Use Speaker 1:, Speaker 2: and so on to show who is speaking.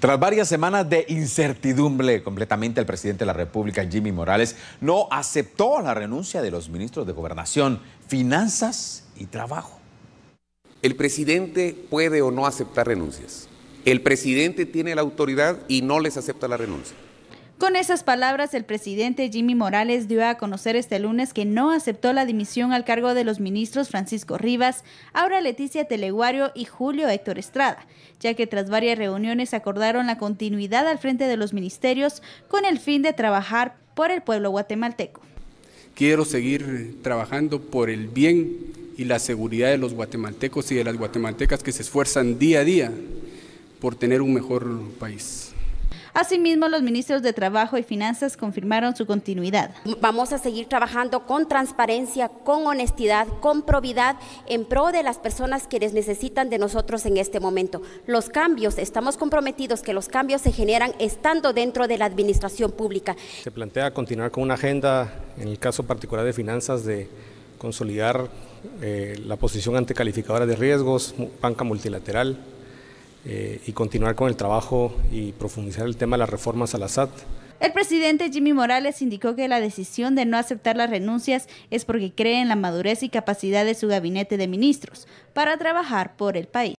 Speaker 1: Tras varias semanas de incertidumbre completamente, el presidente de la República, Jimmy Morales, no aceptó la renuncia de los ministros de Gobernación,
Speaker 2: Finanzas y Trabajo.
Speaker 1: El presidente puede o no aceptar
Speaker 3: renuncias. El presidente tiene la autoridad y no les acepta la renuncia.
Speaker 2: Con esas palabras, el presidente Jimmy Morales dio a conocer este lunes que no aceptó la dimisión al cargo de los ministros Francisco Rivas, Aura Leticia Teleguario y Julio Héctor Estrada, ya que tras varias reuniones acordaron la continuidad al frente de los ministerios con el fin de trabajar por el pueblo guatemalteco.
Speaker 3: Quiero seguir trabajando por el bien y la seguridad de los guatemaltecos y de las guatemaltecas que se esfuerzan día a día por tener un mejor país.
Speaker 2: Asimismo, los ministros de Trabajo y Finanzas confirmaron su continuidad.
Speaker 4: Vamos a seguir trabajando con transparencia, con honestidad, con probidad en pro de las personas les necesitan de nosotros en este momento. Los cambios, estamos comprometidos que los cambios se generan estando dentro de la administración pública.
Speaker 1: Se plantea continuar con una agenda, en el caso particular de finanzas, de consolidar eh, la posición ante de riesgos, banca multilateral, eh, y continuar con el trabajo y profundizar el tema de las reformas a la SAT.
Speaker 2: El presidente Jimmy Morales indicó que la decisión de no aceptar las renuncias es porque cree en la madurez y capacidad de su gabinete de ministros para trabajar por el país.